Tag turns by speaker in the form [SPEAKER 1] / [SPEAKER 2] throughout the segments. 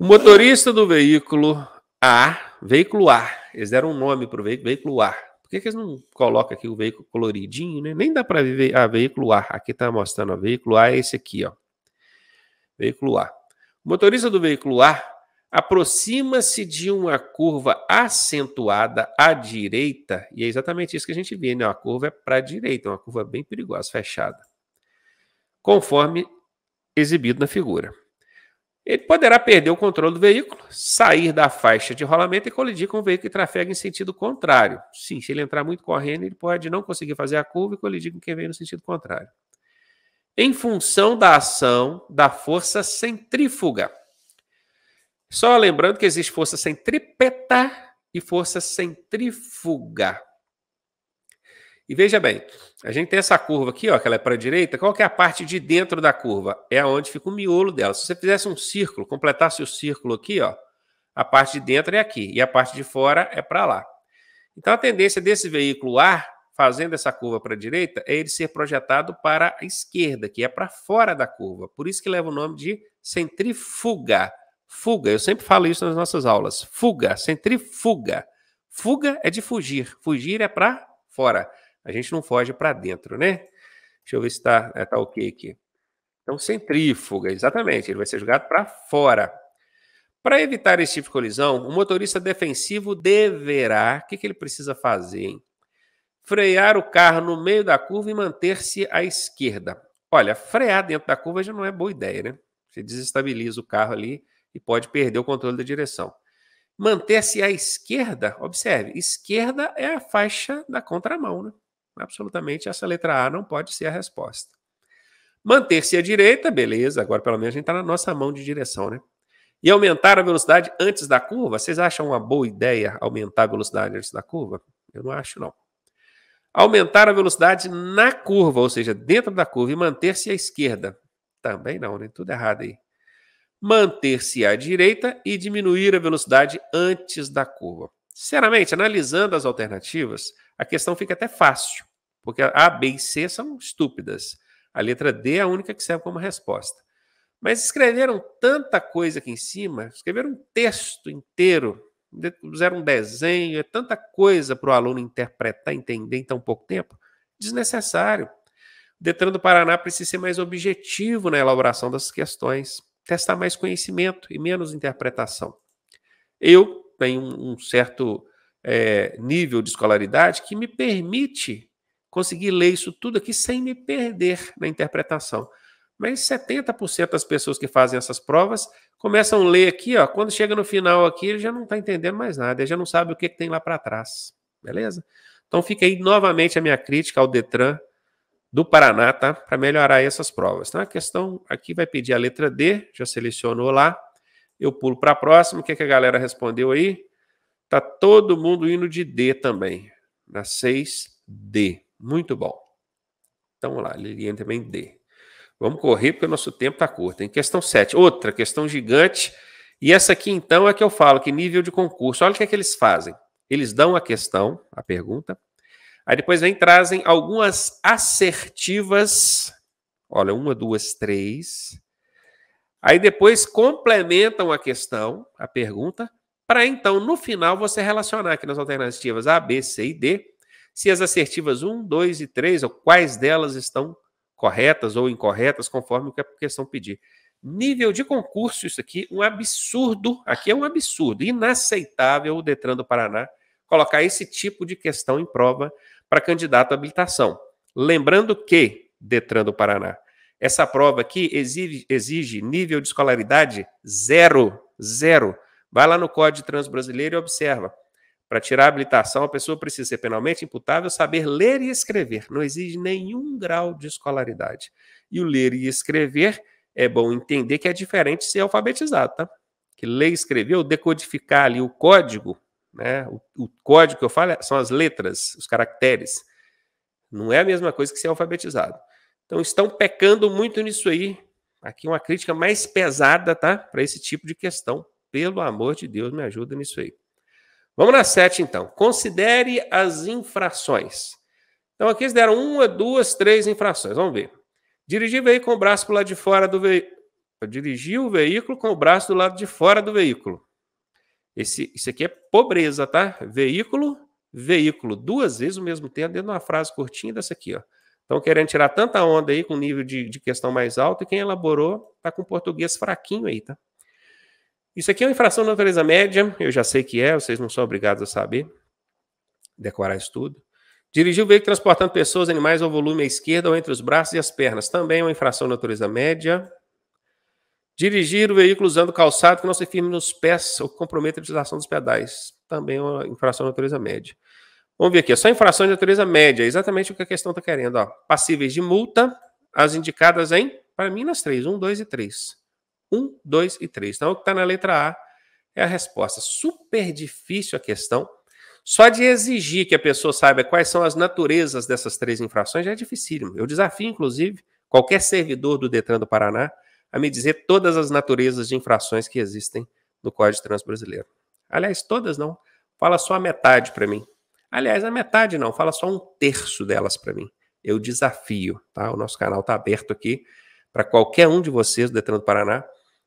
[SPEAKER 1] O motorista do veículo A, veículo A, eles deram um nome para o veículo, veículo A. Por que, que, eles não colocam aqui o veículo coloridinho, né? Nem dá para ver, a ah, veículo A, aqui está mostrando, a veículo A é esse aqui, ó. Veículo A. O motorista do veículo A aproxima-se de uma curva acentuada à direita, e é exatamente isso que a gente vê, né? A curva é para a direita, uma curva bem perigosa, fechada, conforme exibido na figura ele poderá perder o controle do veículo, sair da faixa de rolamento e colidir com o veículo que trafega em sentido contrário. Sim, se ele entrar muito correndo, ele pode não conseguir fazer a curva e colidir com quem vem no sentido contrário. Em função da ação da força centrífuga. Só lembrando que existe força centrípeta e força centrífuga. E veja bem, a gente tem essa curva aqui, ó, que ela é para a direita. Qual que é a parte de dentro da curva? É onde fica o miolo dela. Se você fizesse um círculo, completasse o círculo aqui, ó, a parte de dentro é aqui e a parte de fora é para lá. Então a tendência desse veículo A, fazendo essa curva para a direita, é ele ser projetado para a esquerda, que é para fora da curva. Por isso que leva o nome de centrifuga. Fuga, eu sempre falo isso nas nossas aulas. Fuga, centrifuga. Fuga é de fugir, fugir é para fora. A gente não foge para dentro, né? Deixa eu ver se está é, eh, tá ok aqui. Então, centrífuga, exatamente, ele vai ser jogado para fora. Para evitar esse tipo de colisão, o motorista defensivo deverá. O que, que ele precisa fazer, hein? Frear o carro no meio da curva e manter-se à esquerda. Olha, frear dentro da curva já não é boa ideia, né? Você desestabiliza o carro ali e pode perder o controle da direção. Manter-se à esquerda, observe, esquerda é a faixa da contramão, né? Absolutamente essa letra A não pode ser a resposta. Manter-se à direita, beleza, agora pelo menos a gente está na nossa mão de direção, né? E aumentar a velocidade antes da curva, vocês acham uma boa ideia aumentar a velocidade antes da curva? Eu não acho, não. Aumentar a velocidade na curva, ou seja, dentro da curva, e manter-se à esquerda. Também não, né? Tudo errado aí. Manter-se à direita e diminuir a velocidade antes da curva. Sinceramente, analisando as alternativas, a questão fica até fácil, porque A, B e C são estúpidas. A letra D é a única que serve como resposta. Mas escreveram tanta coisa aqui em cima, escreveram um texto inteiro, fizeram um desenho, é tanta coisa para o aluno interpretar, entender em tão pouco tempo, desnecessário. Detran do Paraná precisa ser mais objetivo na elaboração das questões, testar mais conhecimento e menos interpretação. Eu tenho um certo é, nível de escolaridade que me permite conseguir ler isso tudo aqui sem me perder na interpretação. Mas 70% das pessoas que fazem essas provas começam a ler aqui, ó, quando chega no final aqui, ele já não está entendendo mais nada, ele já não sabe o que, que tem lá para trás. Beleza? Então fica aí novamente a minha crítica ao Detran do Paraná, tá? Para melhorar essas provas. Então a questão aqui vai pedir a letra D, já selecionou lá. Eu pulo para a próxima. O que, que a galera respondeu aí? Tá todo mundo indo de D também. Na 6D. Muito bom. Então, vamos lá, Liliane também D. Vamos correr porque o nosso tempo está curto. Em questão 7, outra questão gigante. E essa aqui, então, é que eu falo que nível de concurso. Olha o que é que eles fazem. Eles dão a questão, a pergunta. Aí depois vem trazem algumas assertivas. Olha, uma, duas, três. Aí depois complementam a questão, a pergunta, para então, no final, você relacionar aqui nas alternativas A, B, C e D, se as assertivas 1, 2 e 3, ou quais delas estão corretas ou incorretas, conforme o que a questão pedir. Nível de concurso, isso aqui, um absurdo. Aqui é um absurdo, inaceitável o Detran do Paraná colocar esse tipo de questão em prova para candidato à habilitação. Lembrando que, Detran do Paraná, essa prova aqui exige, exige nível de escolaridade zero, zero. Vai lá no Código brasileiro e observa. Para tirar a habilitação, a pessoa precisa ser penalmente imputável, saber ler e escrever. Não exige nenhum grau de escolaridade. E o ler e escrever é bom entender que é diferente de ser alfabetizado, tá? Que ler e escrever, ou decodificar ali o código, né? O, o código que eu falo é, são as letras, os caracteres. Não é a mesma coisa que ser alfabetizado. Então estão pecando muito nisso aí. Aqui uma crítica mais pesada, tá? Para esse tipo de questão pelo amor de Deus, me ajuda nisso aí. Vamos na 7, então. Considere as infrações. Então, aqui eles deram uma, duas, três infrações. Vamos ver. Dirigir veículo com o braço para o lado de fora do veículo. Dirigir o veículo com o braço do lado de fora do veículo. Esse, isso aqui é pobreza, tá? Veículo, veículo. Duas vezes o mesmo termo dentro de uma frase curtinha dessa aqui, ó. Estão querendo tirar tanta onda aí com nível de, de questão mais alto e quem elaborou está com português fraquinho aí, tá? Isso aqui é uma infração da natureza média, eu já sei que é, vocês não são obrigados a saber, decorar isso tudo. Dirigir o veículo transportando pessoas, animais ou volume à esquerda ou entre os braços e as pernas, também é uma infração da natureza média. Dirigir o veículo usando calçado que não se firme nos pés ou que comprometa a utilização dos pedais, também é uma infração da natureza média. Vamos ver aqui, só infração de natureza média, é exatamente o que a questão está querendo. Ó. Passíveis de multa, as indicadas em, para mim, nas três, um, dois e três. 1, 2 e 3. Então, o que está na letra A é a resposta. Super difícil a questão. Só de exigir que a pessoa saiba quais são as naturezas dessas três infrações já é dificílimo. Eu desafio, inclusive, qualquer servidor do Detran do Paraná a me dizer todas as naturezas de infrações que existem no Código de Trânsito Brasileiro. Aliás, todas não. Fala só a metade para mim. Aliás, a metade não. Fala só um terço delas para mim. Eu desafio, tá? O nosso canal está aberto aqui para qualquer um de vocês do Detran do Paraná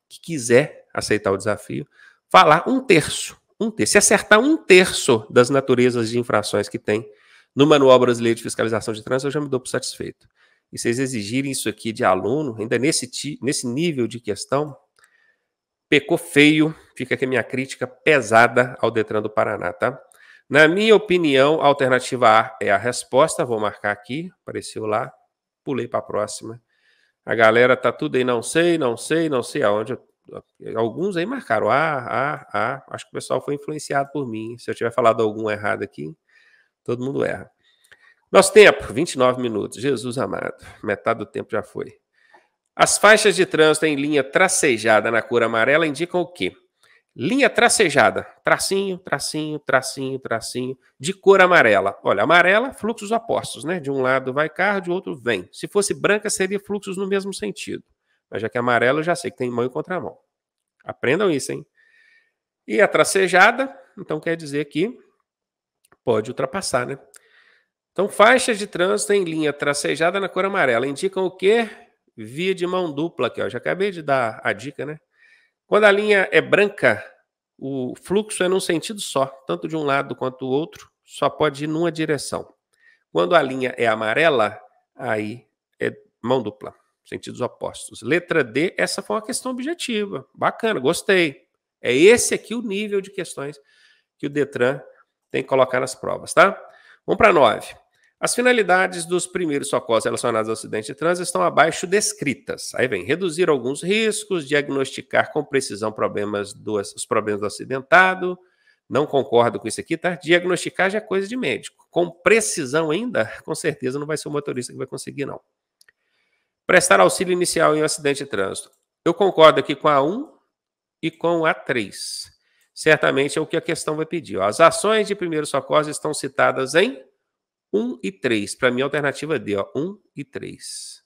[SPEAKER 1] que quiser aceitar o desafio, falar um terço, um terço, se acertar um terço das naturezas de infrações que tem no Manual Brasileiro de Fiscalização de Trânsito, eu já me dou por satisfeito. E vocês exigirem isso aqui de aluno, ainda nesse, nesse nível de questão, pecou feio, fica aqui a minha crítica pesada ao Detran do Paraná, tá? Na minha opinião, a alternativa A é a resposta, vou marcar aqui, apareceu lá, pulei para a próxima. A galera tá tudo aí, não sei, não sei, não sei aonde. Alguns aí marcaram, ah, ah, ah. Acho que o pessoal foi influenciado por mim. Se eu tiver falado algum errado aqui, todo mundo erra. Nosso tempo, 29 minutos. Jesus amado, metade do tempo já foi. As faixas de trânsito em linha tracejada na cor amarela indicam o quê? Linha tracejada, tracinho, tracinho, tracinho, tracinho, de cor amarela. Olha, amarela, fluxos opostos, né? De um lado vai carro, de outro vem. Se fosse branca, seria fluxos no mesmo sentido. Mas já que é amarelo, eu já sei que tem mão e contramão. Aprendam isso, hein? E a tracejada, então quer dizer que pode ultrapassar, né? Então, faixas de trânsito em linha tracejada na cor amarela indicam o quê? Via de mão dupla aqui, ó. Já acabei de dar a dica, né? Quando a linha é branca, o fluxo é num sentido só, tanto de um lado quanto do outro, só pode ir numa direção. Quando a linha é amarela, aí é mão dupla, sentidos opostos. Letra D, essa foi uma questão objetiva. Bacana, gostei. É esse aqui o nível de questões que o Detran tem que colocar nas provas, tá? Vamos para 9. As finalidades dos primeiros socorros relacionados ao acidente de trânsito estão abaixo descritas. Aí vem reduzir alguns riscos, diagnosticar com precisão problemas do, os problemas do acidentado. Não concordo com isso aqui, tá? Diagnosticar já é coisa de médico. Com precisão ainda, com certeza não vai ser o motorista que vai conseguir, não. Prestar auxílio inicial em um acidente de trânsito. Eu concordo aqui com a 1 e com a 3. Certamente é o que a questão vai pedir. Ó. As ações de primeiros socorros estão citadas em 1 e 3. Para mim, a alternativa é D, ó. 1 e 3.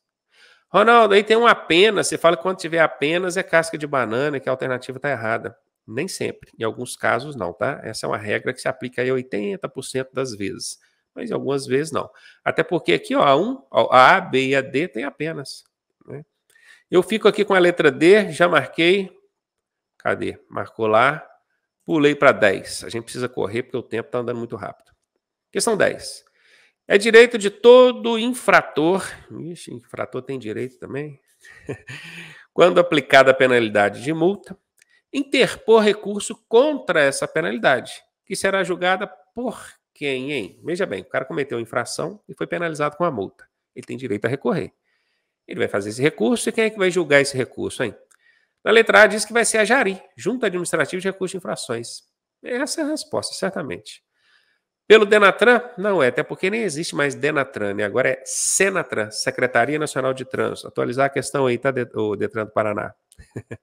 [SPEAKER 1] Ronaldo, aí tem um apenas. Você fala que quando tiver apenas é casca de banana, que a alternativa está errada. Nem sempre. Em alguns casos, não, tá? Essa é uma regra que se aplica aí 80% das vezes. Mas em algumas vezes, não. Até porque aqui, ó, a 1, a A, B e a D tem apenas. Né? Eu fico aqui com a letra D, já marquei. Cadê? Marcou lá. Pulei para 10. A gente precisa correr porque o tempo está andando muito rápido. Questão 10. É direito de todo infrator. Ixi, infrator tem direito também. Quando aplicada a penalidade de multa, interpor recurso contra essa penalidade, que será julgada por quem, hein? Veja bem, o cara cometeu infração e foi penalizado com a multa. Ele tem direito a recorrer. Ele vai fazer esse recurso e quem é que vai julgar esse recurso, hein? Na letra A diz que vai ser a Jari, Junta Administrativa de Recursos de Infrações. Essa é a resposta, certamente. Pelo Denatran? Não é, até porque nem existe mais Denatran, né? agora é Senatran, Secretaria Nacional de Trânsito. Atualizar a questão aí, tá, o Detran do Paraná.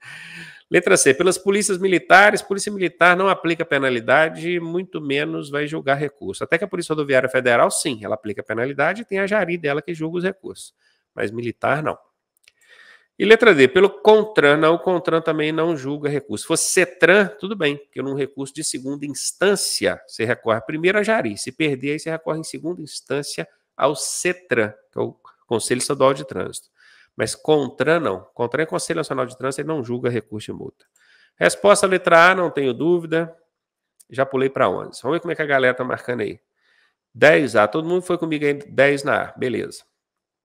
[SPEAKER 1] Letra C, pelas polícias militares, polícia militar não aplica penalidade, muito menos vai julgar recurso. Até que a Polícia Rodoviária Federal, sim, ela aplica penalidade e tem a Jari dela que julga os recursos, mas militar não. E letra D, pelo CONTRAN, não, o CONTRAN também não julga recurso. Se fosse CETRAN, tudo bem, porque num recurso de segunda instância, você recorre primeiro a Jari. Se perder, aí você recorre em segunda instância ao CETRAN, que é o Conselho Estadual de Trânsito. Mas CONTRAN não. CONTRAN é Conselho Nacional de Trânsito, ele não julga recurso de multa. Resposta letra A, não tenho dúvida. Já pulei para 11. Vamos ver como é que a galera está marcando aí. 10 A, todo mundo foi comigo aí, 10 na A, beleza.